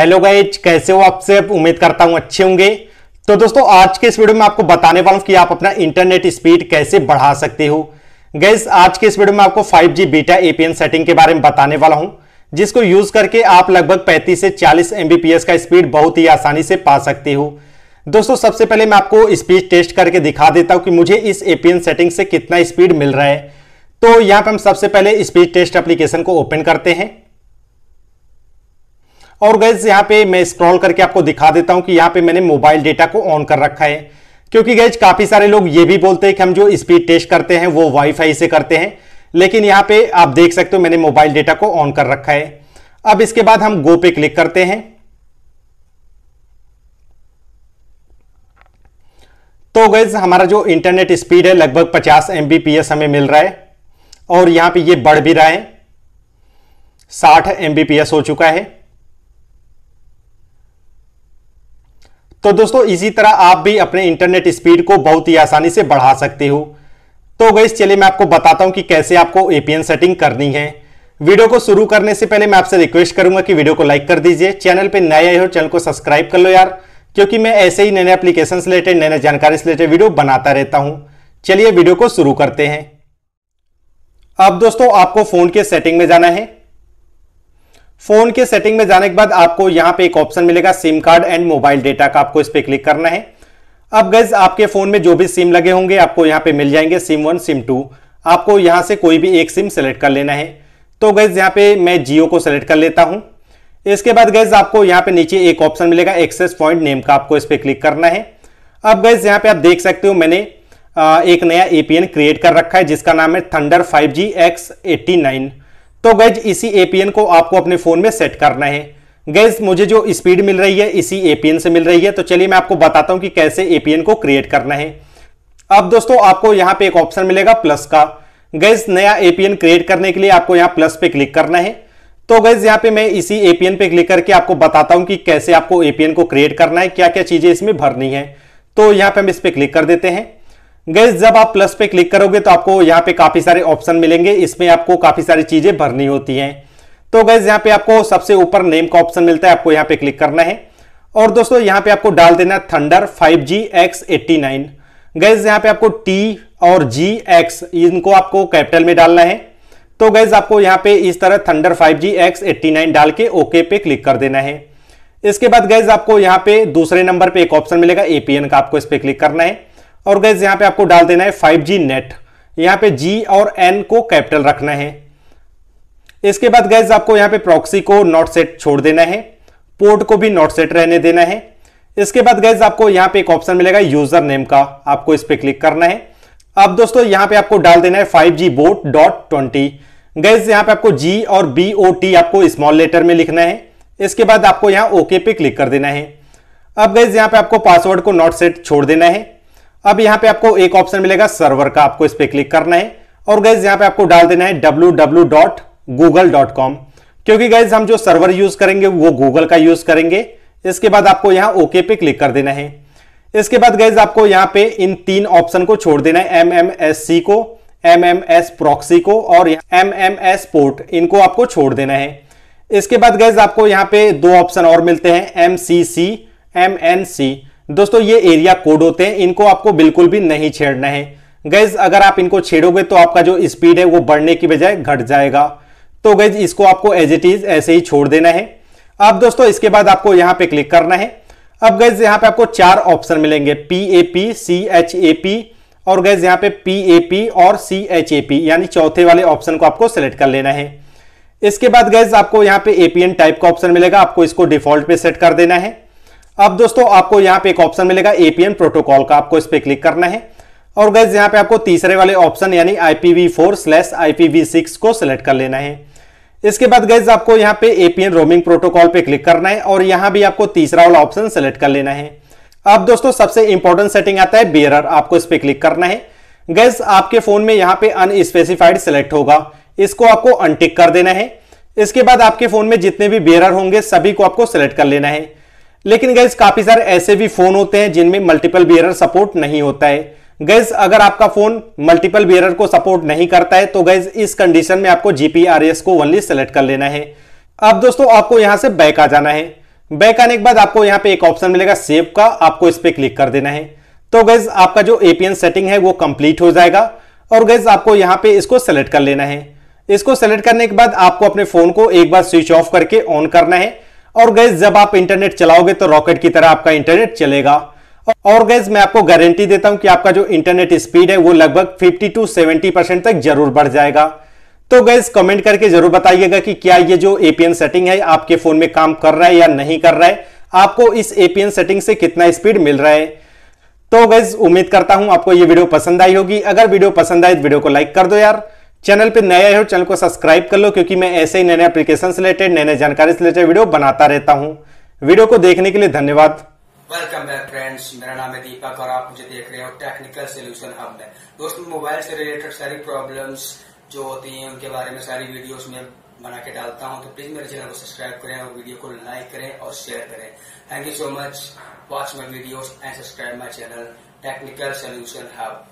hello guys कैसे हो आप उम्मीद करता हूं अच्छे होंगे तो दोस्तों आज के इस वीडियो में आपको बताने वाला हूं कि आप अपना इंटरनेट स्पीड कैसे बढ़ा सकते हो गैस आज के इस वीडियो में आपको 5G बीटा एपीएन सेटिंग के बारे में बताने वाला हूं जिसको यूज करके आप लगभग 35 से 40 एमबीपीएस का स्पीड बहुत ही आसानी से पा सकते हो दोस्तों सबसे पहले मैं आपको स्पीड टेस्ट करके दिखा देता हूँ कि मुझे इस एपीएन सेटिंग से कितना स्पीड मिल रहा है तो यहाँ पर हम सबसे पहले स्पीड टेस्ट एप्लीकेशन को ओपन करते हैं और गैस यहाँ पे मैं स्क्रॉल करके आपको दिखा देता हूँ कि यहाँ पे मैंने मोबाइल डेटा को ऑन कर रखा है क्योंकि गैज काफ़ी सारे लोग ये भी बोलते हैं कि हम जो स्पीड टेस्ट करते हैं वो वाईफाई से करते हैं लेकिन यहाँ पे आप देख सकते हो मैंने मोबाइल डेटा को ऑन कर रखा है अब इसके बाद हम गो पे क्लिक करते हैं तो गैज हमारा जो इंटरनेट स्पीड है लगभग 50 एम हमें मिल रहा है और यहाँ पे ये बढ़ भी रहा है 60 एम हो चुका है तो दोस्तों इसी तरह आप भी अपने इंटरनेट स्पीड को बहुत ही आसानी से बढ़ा सकते हो तो गई चलिए मैं आपको बताता हूं कि कैसे आपको एपीएन सेटिंग करनी है वीडियो को शुरू करने से पहले मैं आपसे रिक्वेस्ट करूंगा कि वीडियो को लाइक कर दीजिए चैनल पर नए आए हो चैनल को सब्सक्राइब कर लो यार क्योंकि मैं ऐसे ही नए नए एप्लीकेशन रिलेटेड नए नए जानकारी से रिलेटेड वीडियो बनाता रहता हूं चलिए वीडियो को शुरू करते हैं अब दोस्तों आपको फोन के सेटिंग में जाना है फोन के सेटिंग में जाने के बाद आपको यहां पे एक ऑप्शन मिलेगा SIM card and mobile data का आपको इस पर क्लिक करना है अब गैस आपके फोन में जो भी सिम लगे होंगे आपको यहाँ पे मिल जाएंगे सिम वन सिम टू आपको यहाँ से कोई भी एक सिम सेलेक्ट कर लेना है तो गैस यहाँ पे मैं जियो को सेलेक्ट कर लेता हूँ इसके बाद गैस आपको यहाँ पे नीचे एक ऑप्शन मिलेगा एक्सेस पॉइंट नेम का आपको इस पर क्लिक करना है अब गैस यहाँ पे आप देख सकते हो मैंने एक नया एपीएन क्रिएट कर रखा है जिसका नाम है thunder five G X eighty nine तो गैज इसी एपीएन को आपको अपने फोन में सेट करना है गैज मुझे जो स्पीड मिल रही है इसी एपीएन से मिल रही है तो चलिए मैं आपको बताता हूं कि कैसे एपीएन को क्रिएट करना है अब दोस्तों आपको यहां पे एक ऑप्शन मिलेगा प्लस का गैज नया एपीएन क्रिएट करने के लिए आपको यहां प्लस पे क्लिक करना है तो गैज यहां पे मैं इसी एपीएन पे क्लिक करके आपको बताता हूं कि कैसे आपको एपीएन को क्रिएट करना है क्या क्या चीजें इसमें भरनी है तो यहां पर हम इस पर क्लिक कर देते हैं गैस जब आप प्लस पे क्लिक करोगे तो आपको यहाँ पे काफी सारे ऑप्शन मिलेंगे इसमें आपको काफी सारी चीजें भरनी होती हैं तो गैस यहाँ पे आपको सबसे ऊपर नेम का ऑप्शन मिलता है आपको यहाँ पे क्लिक करना है और दोस्तों यहाँ पे आपको डाल देना है thunder five G X eighty nine guys यहाँ पे आपको टी और जी एक्स इनको आपको कैपिटल में डालना है तो गैस आपको यहाँ पे इस तरह thunder five G X eighty nine डाल के ओके पे क्लिक कर देना है इसके बाद गैस आपको यहाँ पे दूसरे नंबर पे एक ऑप्शन मिलेगा एपीएन का आपको इस पर क्लिक करना है और गैस यहाँ पे आपको डाल देना है 5G नेट यहाँ पे जी और एन को कैपिटल रखना है इसके बाद गैस आपको यहाँ पे प्रॉक्सी को नॉट सेट छोड़ देना है पोर्ट को भी नॉट सेट रहने देना है इसके बाद गैस आपको यहाँ पे एक ऑप्शन मिलेगा यूजर नेम का आपको इस पर क्लिक करना है अब दोस्तों यहाँ पे आपको डाल देना है five G boat dot twenty guys यहाँ पे आपको जी और बी ओ टी आपको स्मॉल लेटर में लिखना है इसके बाद आपको यहाँ ओके पे क्लिक कर देना है अब गैस यहाँ पे आपको पासवर्ड को नॉट सेट छोड़ देना है अब यहां पे आपको एक ऑप्शन मिलेगा सर्वर का आपको इस पर क्लिक करना है और गैज यहां पे आपको डाल देना है www.google.com क्योंकि गैज हम जो सर्वर यूज करेंगे वो गूगल का यूज करेंगे इसके बाद आपको यहां ओके पे क्लिक कर देना है इसके बाद गैज आपको यहां पे इन तीन ऑप्शन को छोड़ देना है एम को एम प्रॉक्सी को और एम पोर्ट इनको आपको छोड़ देना है इसके बाद गैज आपको यहां पे दो ऑप्शन और मिलते हैं एम सी सी दोस्तों ये एरिया कोड होते हैं इनको आपको बिल्कुल भी नहीं छेड़ना है गैज अगर आप इनको छेड़ोगे तो आपका जो स्पीड है वो बढ़ने की बजाय घट जाएगा तो गैज इसको आपको एज इट इज ऐसे ही छोड़ देना है अब दोस्तों इसके बाद आपको यहाँ पे क्लिक करना है अब गैज यहाँ पे आपको चार ऑप्शन मिलेंगे P A P C H A P और गैज यहाँ पे पी ए पी और सी एच ए पी यानी चौथे वाले ऑप्शन को आपको सेलेक्ट कर लेना है इसके बाद गैज आपको यहाँ पे एपीएन टाइप का ऑप्शन मिलेगा आपको इसको डिफॉल्ट पे सेट कर देना है अब दोस्तों आपको यहाँ पे एक ऑप्शन मिलेगा एपीएन प्रोटोकॉल का आपको इस पर क्लिक करना है और गैस यहाँ पे आपको तीसरे वाले ऑप्शन यानी IPV four slash IPV six को सिलेक्ट कर लेना है इसके बाद गैस आपको यहाँ पे एपीएन रोमिंग प्रोटोकॉल पे क्लिक करना है और यहां भी आपको तीसरा वाला ऑप्शन सेलेक्ट कर लेना है अब दोस्तों सबसे इंपॉर्टेंट सेटिंग आता है बियर आपको इस पर क्लिक करना है गैस आपके फोन में यहाँ पे अनस्पेसिफाइड सेलेक्ट होगा इसको आपको अनटिक कर देना है इसके बाद आपके फोन में जितने भी बेरर होंगे सभी को आपको सेलेक्ट कर लेना है लेकिन गैस काफी सारे ऐसे भी फोन होते हैं जिनमें मल्टीपल बियरर सपोर्ट नहीं होता है गैस अगर आपका फोन मल्टीपल बियरर को सपोर्ट नहीं करता है तो गैस इस कंडीशन में आपको जीपीआरएस को ओनली सेलेक्ट कर लेना है अब दोस्तों आपको यहां से बैक आ जाना है बैक आने के बाद आपको यहां पे एक ऑप्शन मिलेगा सेव का आपको इस पर क्लिक कर देना है तो गैस आपका जो एपीएन सेटिंग है वो कंप्लीट हो जाएगा और गैस आपको यहाँ पे इसको सेलेक्ट कर लेना है इसको सेलेक्ट करने के बाद आपको अपने फोन को एक बार स्विच ऑफ करके ऑन करना है और गैस जब आप इंटरनेट चलाओगे तो रॉकेट की तरह आपका इंटरनेट चलेगा और गैस मैं आपको गारंटी देता हूं कि आपका जो इंटरनेट स्पीड है वो लगभग 50 टू 70 परसेंट तक जरूर बढ़ जाएगा तो गैस कमेंट करके जरूर बताइएगा कि क्या ये जो एपीएन सेटिंग है आपके फोन में काम कर रहा है या नहीं कर रहा है आपको इस एपीएन सेटिंग से कितना स्पीड मिल रहा है तो गैस उम्मीद करता हूं आपको ये वीडियो पसंद आई होगी अगर वीडियो पसंद आए तो वीडियो को लाइक कर दो यार चैनल पे नया हो चैनल को सब्सक्राइब कर लो क्योंकि मैं ऐसे ही नए नए एप्लीकेशन से रिलेटेड नए नए जानकारी से रिलेटेड वीडियो बनाता रहता हूँ वीडियो को देखने के लिए धन्यवाद वेलकम बैक फ्रेंड्स मेरा नाम है दीपक और आप मुझे देख रहे हो टेक्निकल सोल्यूशन हब में दोस्तों मोबाइल से रिलेटेड सारी प्रॉब्लम्स जो होती हैं उनके बारे में सारी वीडियोस में बना के डालता हूं तो प्लीज मेरे चैनल को सब्सक्राइब करें और वीडियो को लाइक करें और शेयर करें thank you so much watch my videos and subscribe my channel technical solution hub